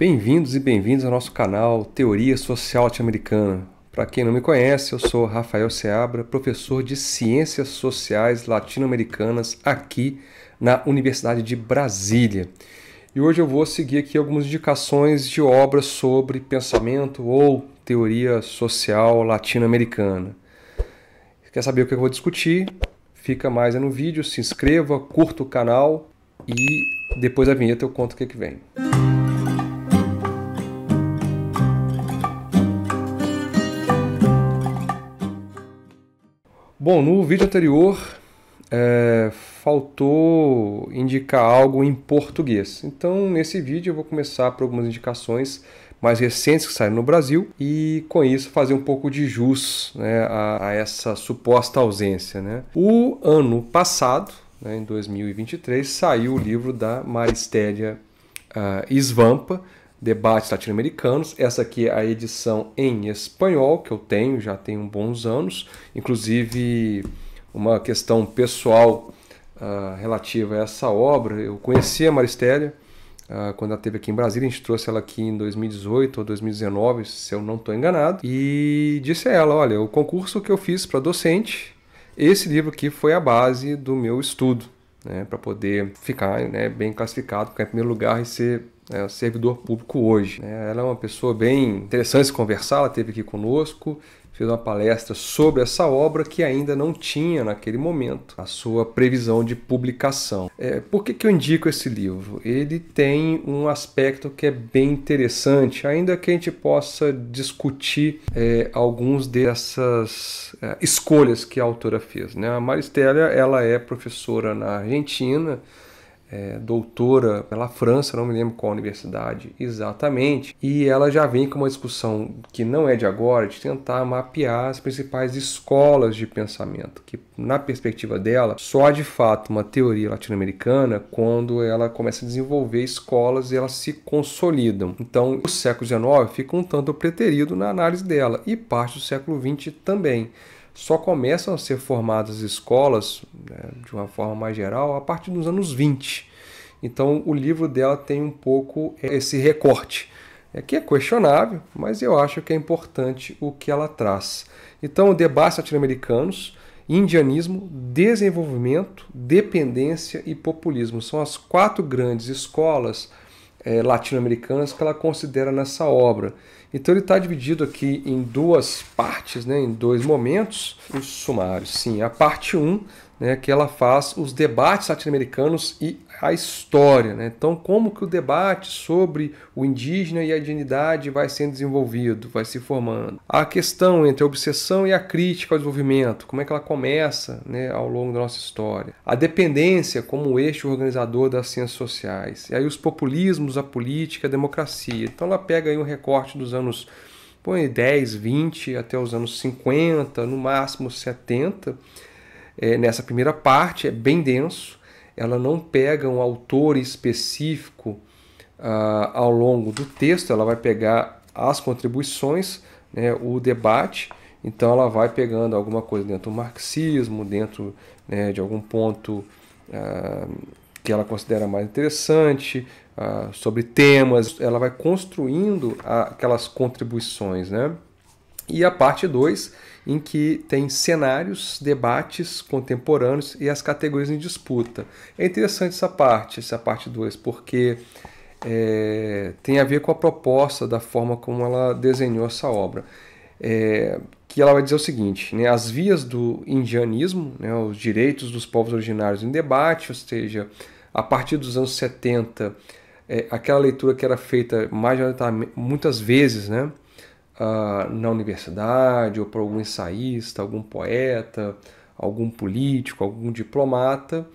Bem-vindos e bem-vindos ao nosso canal Teoria Social Latino-Americana. Para quem não me conhece, eu sou Rafael Seabra, professor de Ciências Sociais Latino-Americanas aqui na Universidade de Brasília. E hoje eu vou seguir aqui algumas indicações de obras sobre pensamento ou teoria social latino-americana. Quer saber o que eu vou discutir? Fica mais no vídeo, se inscreva, curta o canal e depois da vinheta eu conto o que, que vem. Bom, no vídeo anterior é, faltou indicar algo em português. Então, nesse vídeo eu vou começar por algumas indicações mais recentes que saíram no Brasil e com isso fazer um pouco de jus né, a, a, essa suposta ausência. Né? O ano passado, né, em 2023, saiu o livro da Maristélia uh, Svampa, debates latino-americanos. Essa aqui é a edição em espanhol que eu tenho, já tem bons anos. Inclusive, uma questão pessoal uh, relativa a essa obra. Eu conheci a Maristélia uh, ah, quando ela esteve aqui em Brasília. A gente trouxe ela aqui em 2018 ou 2019, se eu não estou enganado. E disse a ela: Olha, o concurso que eu fiz para docente, esse livro aqui foi a base do meu estudo. Né, para poder ficar né, bem classificado, ficar em primeiro lugar e ser né, o servidor público hoje. Né? Ela é uma pessoa bem interessante de conversar, ela esteve aqui conosco, fez uma palestra sobre essa obra que ainda não tinha naquele momento a sua previsão de publicação. É, por que, que eu indico esse livro? Ele tem um aspecto que é bem interessante, ainda que a gente possa discutir é, alguns dessas é, escolhas que a autora fez. Né? A Maristélia ela é professora na Argentina é, doutora pela França, não me lembro qual universidade exatamente, e ela já vem com uma discussão que não é de agora, de tentar mapear as principais escolas de pensamento, que na perspectiva dela, só há de fato uma teoria latino-americana quando ela começa a desenvolver escolas e elas se consolidam. Então, o século XIX fica um tanto preterido na análise dela, e parte do século XX também só começam a ser formadas escolas, né, de uma forma mais geral, a partir dos anos 20. Então o livro dela tem um pouco é, esse recorte. É, que é questionável, mas eu acho que é importante o que ela traz. Então, o debate latino-americanos, indianismo, desenvolvimento, dependência e populismo são as quatro grandes escolas é, latino-americanas que ela considera nessa obra. Então ele está dividido aqui em duas partes, né, em dois momentos, os sumários. Sim, a parte 1 né, que ela faz os debates latino-americanos e a história. Né? Então, como que o debate sobre o indígena e a dignidade vai sendo desenvolvido, vai se formando. A questão entre a obsessão e a crítica ao desenvolvimento, como é que ela começa né, ao longo da nossa história. A dependência como eixo organizador das ciências sociais. E aí os populismos, a política, a democracia. Então, ela pega aí um recorte dos anos põe 10, 20 até os anos 50, no máximo 70, é, nessa primeira parte, é bem denso, ela não pega um autor específico ah, ao longo do texto, ela vai pegar as contribuições, né, o debate, então ela vai pegando alguma coisa dentro do marxismo, dentro né, de algum ponto ah, que ela considera mais interessante, ah, sobre temas, ela vai construindo aquelas contribuições, né? E a parte 2, em que tem cenários, debates contemporâneos e as categorias em disputa. É interessante essa parte, essa parte 2, porque é, tem a ver com a proposta da forma como ela desenhou essa obra. É, que ela vai dizer o seguinte: né, as vias do indianismo, né, os direitos dos povos originários em debate, ou seja, a partir dos anos 70, é, aquela leitura que era feita muitas vezes, né, ah, na universidade ou para algum ensaísta, algum poeta, algum político, algum diplomata,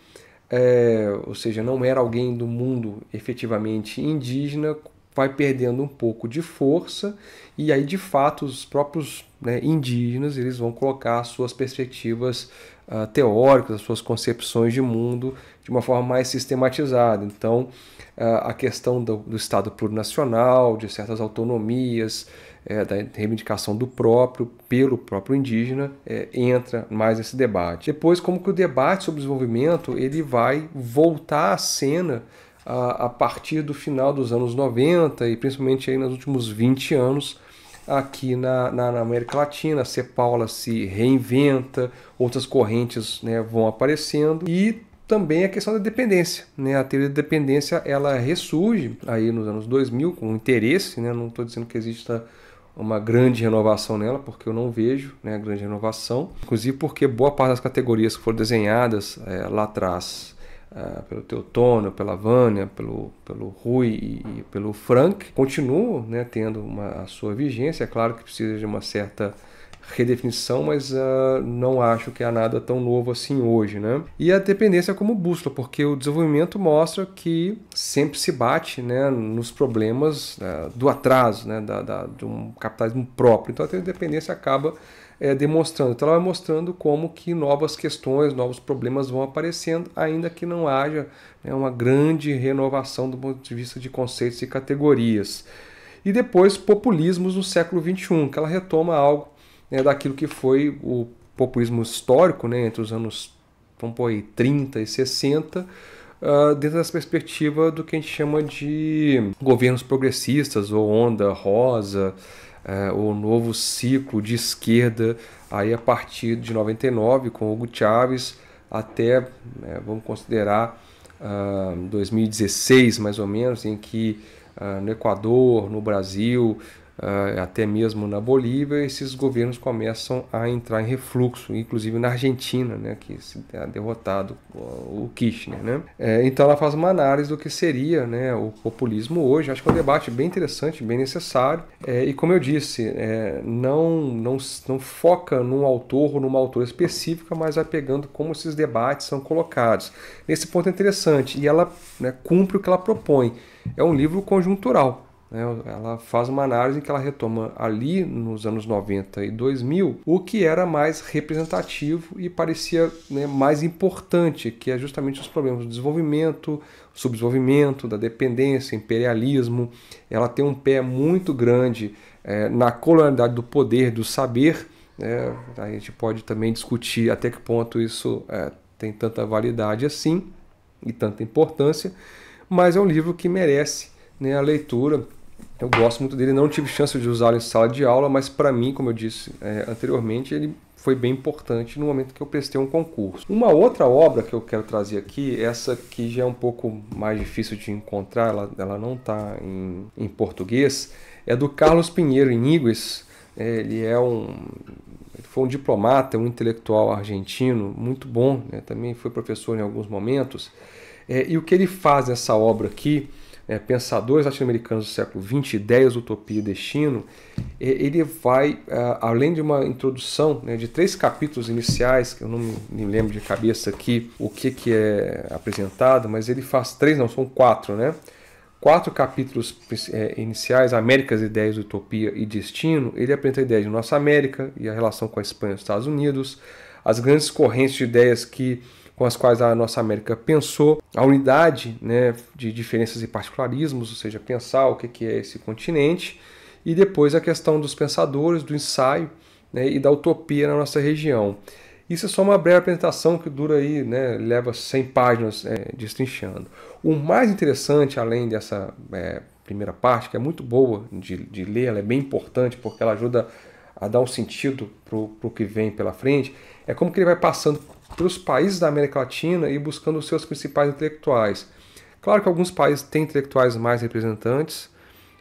é, ou seja, não era alguém do mundo efetivamente indígena, vai perdendo um pouco de força e aí de fato os próprios né, indígenas eles vão colocar suas perspectivas uh, teóricos, as suas concepções de mundo de uma forma mais sistematizada. Então, ah, a questão do, do Estado plurinacional, de certas autonomias, é, da reivindicação do próprio pelo próprio indígena é, entra mais nesse debate. Depois, como que o debate sobre desenvolvimento ele vai voltar à cena a, ah, a partir do final dos anos 90 e principalmente aí nos últimos 20 anos aqui na, na, na América Latina. A Cepaula se reinventa, outras correntes né, vão aparecendo e também a questão da dependência, né? A teoria da dependência ela ressurge aí nos anos 2000 com interesse, né? Não estou dizendo que exista uma grande renovação nela, porque eu não vejo né, grande renovação. Inclusive porque boa parte das categorias que foram desenhadas é, lá atrás ah, pelo Teutônio, pela Vânia, pelo, pelo Rui e, e pelo Frank, continuam né, tendo uma, a sua vigência. É claro que precisa de uma certa redefinição, mas uh, não acho que há nada tão novo assim hoje, né? E a dependência como bússola, porque o desenvolvimento mostra que sempre se bate, né, nos problemas uh, do atraso, né, da, da, de um capitalismo próprio. Então a dependência acaba é, demonstrando. Então ela vai mostrando como que novas questões, novos problemas vão aparecendo, ainda que não haja né, uma grande renovação do ponto de vista de conceitos e categorias. E depois populismos no século XXI, que ela retoma algo né, daquilo que foi o populismo histórico né, entre os anos vamos pôr aí, 30 e 60, uh, ah, dentro dessa perspectiva do que a gente chama de governos progressistas, ou onda rosa, é, o novo ciclo de esquerda aí a partir de 99 com Hugo Chávez até né, vamos considerar uh, ah, 2016 mais ou menos em que uh, no Equador no Brasil uh, até mesmo na Bolívia, esses governos começam a entrar em refluxo, inclusive na Argentina, né, que se é derrotado ah, o Kirchner. Né? É, então ela faz uma análise do que seria né, o populismo hoje. Acho que é um debate bem interessante, bem necessário. É, e como eu disse, é, não, não, não foca num autor ou numa autora específica, mas vai pegando como esses debates são colocados. Nesse ponto é interessante, e ela né, cumpre o que ela propõe. É um livro conjuntural. Né? Ela faz uma análise que ela retoma ali nos anos 90 e 2000 o que era mais representativo e parecia né, mais importante, que é justamente os problemas do desenvolvimento, subdesenvolvimento, da dependência, imperialismo. Ela tem um pé muito grande é, na colonialidade do poder, do saber. Né? a gente pode também discutir até que ponto isso é, tem tanta validade assim e tanta importância, mas é um livro que merece né, a leitura. Eu gosto muito dele, não tive chance de usá-lo em sala de aula, mas para mim, como eu disse é, anteriormente, ele foi bem importante no momento que eu prestei um concurso. Uma outra obra que eu quero trazer aqui, essa que já é um pouco mais difícil de encontrar, ela, ela não está em, em, português, é do Carlos Pinheiro Inígues. É, ele é um foi um diplomata, um intelectual argentino muito bom, né? também foi professor em alguns momentos. É, e o que ele faz nessa obra aqui né, pensadores latino-americanos do século XX, Ideias, Utopia e Destino, ele vai, é, além de uma introdução né, de três capítulos iniciais, que eu não me lembro de cabeça aqui o que, que é apresentado, mas ele faz três, não, são quatro, né? Quatro capítulos é, iniciais, Américas, Ideias, Utopia e Destino, ele apresenta a ideia de nossa América e a relação com a Espanha e os Estados Unidos, as grandes correntes de ideias que com as quais a nossa América pensou, a unidade né, de diferenças e particularismos, ou seja, pensar o que é esse continente, e depois a questão dos pensadores, do ensaio né, e da utopia na nossa região. Isso é só uma breve apresentação que dura aí, né, leva 100 páginas é, destrinchando. O mais interessante, além dessa é, primeira parte, que é muito boa de, de ler, ela é bem importante porque ela ajuda a dar um sentido para o que vem pela frente, é como que ele vai passando para os países da América Latina e buscando os seus principais intelectuais. Claro que alguns países têm intelectuais mais representantes,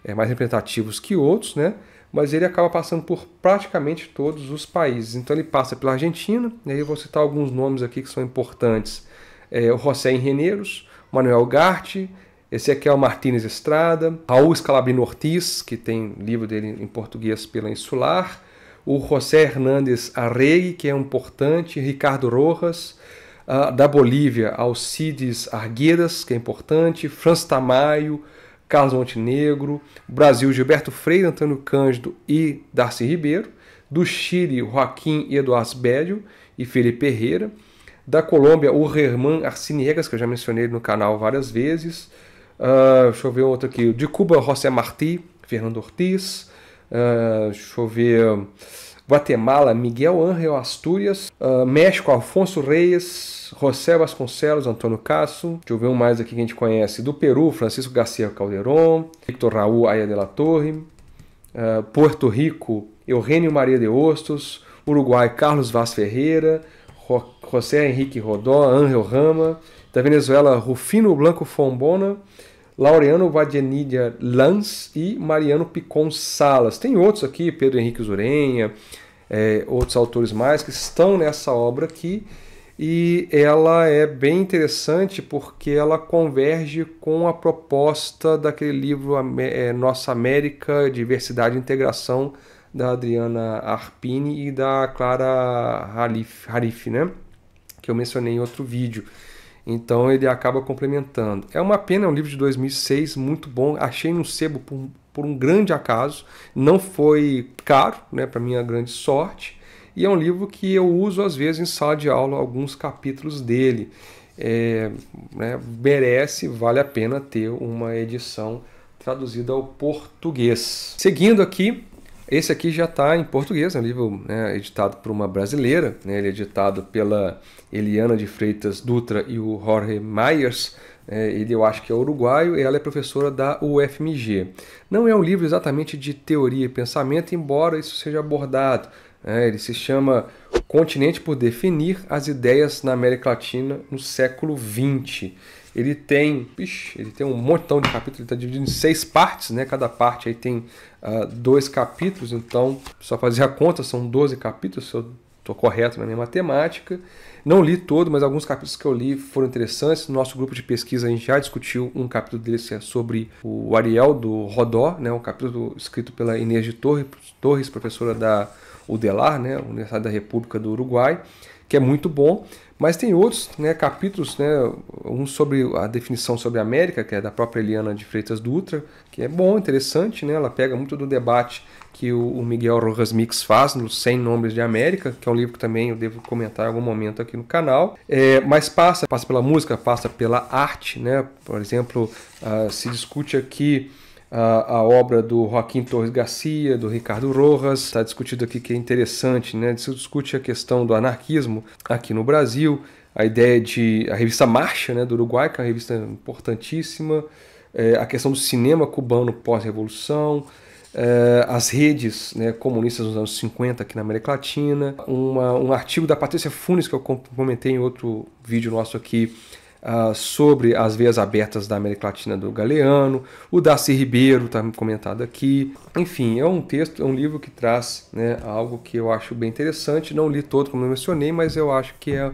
é, mais representativos que outros, né? mas ele acaba passando por praticamente todos os países. Então ele passa pela Argentina, e aí eu vou citar alguns nomes aqui que são importantes. É, o José Enreneiros, Manuel Garte, esse aqui é o Martínez Estrada, Raul Scalabrino Ortiz, que tem livro dele em português pela Insular, o José Hernandes Arregui, que é importante, Ricardo Rojas, uh, da Bolívia, Alcides Arguedas, que é importante, Franz Tamayo, Carlos Montenegro, Brasil, Gilberto Freire, Antônio Cândido e Darcy Ribeiro, do Chile, Joaquim e Eduardo Bédio e Felipe Herrera, da Colômbia, o Herman Arciniegas, que eu já mencionei no canal várias vezes, uh, deixa eu ver outro aqui, de Cuba, José Martí, Fernando Ortiz, ah, deixa eu ver. Guatemala, Miguel Ángel Astúrias. Uh, México, Alfonso Reis. José Vasconcelos, Antônio Casso. Deixa eu ver um mais aqui que a gente conhece. Do Peru, Francisco Garcia Calderon. Victor Raul Aya de la Torre. Uh, ah, Porto Rico, Eurênio Maria de Hostos. Uruguai, Carlos Vaz Ferreira. José Henrique Rodó, Ángel Rama. Da Venezuela, Rufino Blanco Fombona. Laureano Vadianidia Lanz e Mariano Picon Salas. Tem outros aqui, Pedro Henrique Zurenha, é, outros autores mais que estão nessa obra aqui e ela é bem interessante porque ela converge com a proposta daquele livro é, Nossa América, Diversidade e Integração da Adriana Arpini e da Clara Harif, Harif né? que eu mencionei em outro vídeo. Então ele acaba complementando. É uma pena, é um livro de 2006, muito bom. Achei no sebo por, por um grande acaso. Não foi caro, né, para minha grande sorte. E é um livro que eu uso às vezes em sala de aula alguns capítulos dele. É, né, merece, vale a pena ter uma edição traduzida ao português. Seguindo aqui, esse aqui já está em português, é um livro né, editado por uma brasileira. Né, ele é editado pela Eliana de Freitas Dutra e o Jorge Myers. É, né, ele eu acho que é uruguaio e ela é professora da UFMG. Não é um livro exatamente de teoria e pensamento, embora isso seja abordado. É, ele se chama Continente por Definir as Ideias na América Latina no século XX. Ele tem, ixi, ele tem um montão de capítulos, ele está dividido em seis partes, né? Cada parte aí tem uh, dois capítulos, então, só fazer a conta, são 12 capítulos, se eu estou correto na minha matemática. Não li todo, mas alguns capítulos que eu li foram interessantes. No nosso grupo de pesquisa a gente já discutiu um capítulo dele que é sobre o Ariel do Rodó, né? um capítulo escrito pela Inês de Torres professora da o DELAR, né, Universidade da República do Uruguai, que é muito bom, mas tem outros né, capítulos, né, um sobre a definição sobre a América, que é da própria Eliana de Freitas Dutra, que é bom, interessante, né, ela pega muito do debate que o, Miguel Rojas Mix faz no 100 Nomes de América, que é um livro que também eu devo comentar em algum momento aqui no canal, é, mas passa, passa pela música, passa pela arte, né, por exemplo, uh, se discute aqui a, a, obra do Joaquim Torres Garcia, do Ricardo Rojas, está discutido aqui que é interessante, né? Se discute a questão do anarquismo aqui no Brasil, a ideia de a revista Marcha, né, do Uruguai, que é uma revista importantíssima, é, a questão do cinema cubano pós-revolução, é, as redes né, comunistas nos anos 50 aqui na América Latina, uma, um artigo da Patrícia Funes que eu comentei em outro vídeo nosso aqui uh, sobre as veias abertas da América Latina do Galeano, o Darcy Ribeiro está comentado aqui. Enfim, é um texto, é um livro que traz né, algo que eu acho bem interessante. Não li todo, como eu mencionei, mas eu acho que é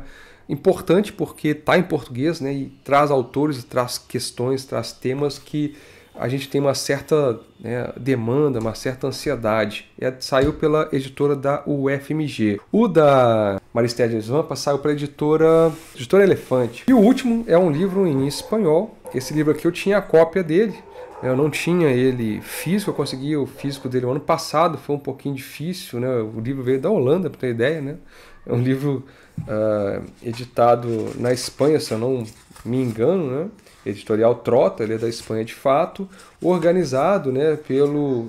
importante porque está em português né, e traz autores, traz questões, traz temas que a gente tem uma certa né, demanda, uma certa ansiedade. É, saiu pela editora da UFMG. O da Maristédia Svampa saiu pela editora, editora Elefante. E o último é um livro em espanhol. Esse livro aqui eu tinha a cópia dele, né, eu não tinha ele físico, eu consegui o físico dele o ano passado, foi um pouquinho difícil, né? O livro veio da Holanda, para ter ideia, né? É um livro uh, editado na Espanha, se eu não me engano, né? editorial Trota, ele é da Espanha de fato, organizado né, pelo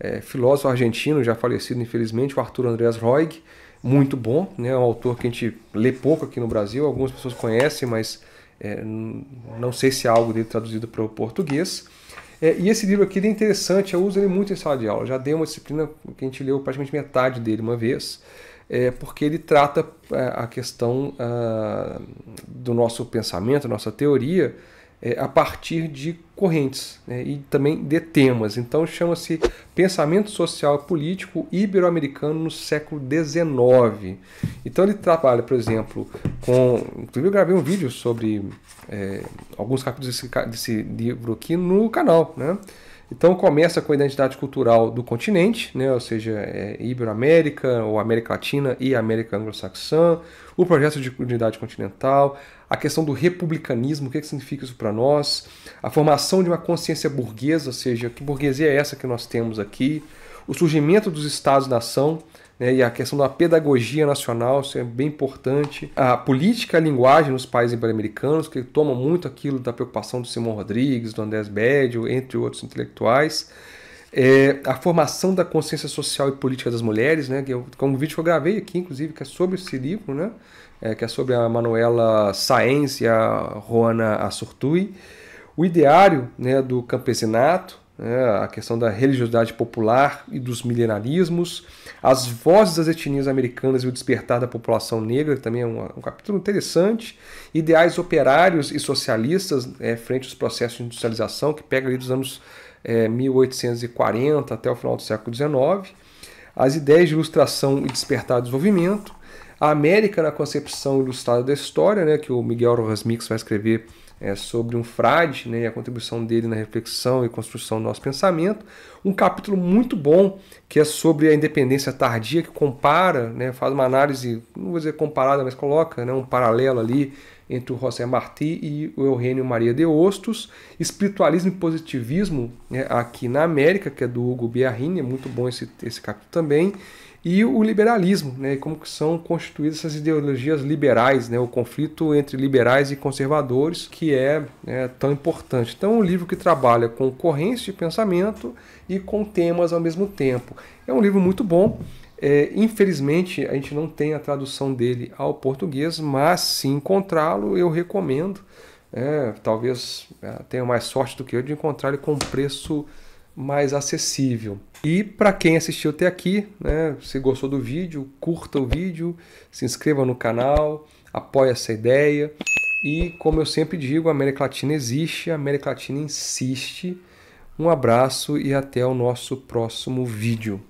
é, filósofo argentino, já falecido infelizmente, o Arthur Andrés Roig, muito bom, né, um autor que a gente lê pouco aqui no Brasil, algumas pessoas conhecem, mas é, não sei se é algo dele traduzido para o português. É, e esse livro aqui é interessante, eu uso ele muito em sala de aula, já dei uma disciplina que a gente leu praticamente metade dele uma vez, é, porque ele trata é, a questão ah, do nosso pensamento, nossa teoria, é, a partir de correntes né, e também de temas. Então chama-se Pensamento Social e Político Ibero-Americano no século XIX. Então ele trabalha, por exemplo, com. Inclusive eu gravei um vídeo sobre é, alguns capítulos desse, desse, livro aqui no canal. Né? Então começa com a identidade cultural do continente, né, ou seja, é, Ibero-América, ou América Latina e América Anglo-Saxã, o projeto de unidade continental, a questão do republicanismo, o que, é que significa isso para nós, a formação de uma consciência burguesa, ou seja, que burguesia é essa que nós temos aqui, o surgimento dos Estados-nação né, e a questão da pedagogia nacional, isso é bem importante, a política, a linguagem nos países ibero-americanos, que toma muito aquilo da preocupação do Simão Rodrigues, do Andrés Bédio, entre outros intelectuais, é, a formação da consciência social e política das mulheres, né? Que eu, um vídeo que eu gravei aqui, inclusive, que é sobre esse livro, né? É, que é sobre a Manuela Saenz e a Juana Assurtui. O ideário né, do campesinato, né, a questão da religiosidade popular e dos milenarismos, as vozes das etnias americanas e o despertar da população negra, também é um, um capítulo interessante, ideais operários e socialistas é, frente aos processos de industrialização, que pega ali dos anos 1840 é, até o final do século XIX, as ideias de ilustração e despertar desenvolvimento, a América na concepção ilustrada da história, né, que o Miguel Rojas Mix vai escrever é, sobre um frade né, e a contribuição dele na reflexão e construção do nosso pensamento. Um capítulo muito bom que é sobre a independência tardia, que compara, né, faz uma análise, não vou dizer comparada, mas coloca né, um paralelo ali entre o José Martí e o Eugênio Maria de Ostos. Espiritualismo e positivismo né, aqui na América, que é do Hugo Biarrini, é muito bom esse, esse capítulo também e o liberalismo, né, como que são constituídas essas ideologias liberais, né, o conflito entre liberais e conservadores, que é né, tão importante. Então, um livro que trabalha com correntes de pensamento e com temas ao mesmo tempo. É um livro muito bom. É, infelizmente, a gente não tem a tradução dele ao português, mas se encontrá-lo, eu recomendo. É, talvez é, tenha mais sorte do que eu de encontrar ele com um preço mais acessível. E para quem assistiu até aqui, né, se gostou do vídeo, curta o vídeo, se inscreva no canal, apoie essa ideia. E como eu sempre digo, a América Latina existe, a América Latina insiste. Um abraço e até o nosso próximo vídeo.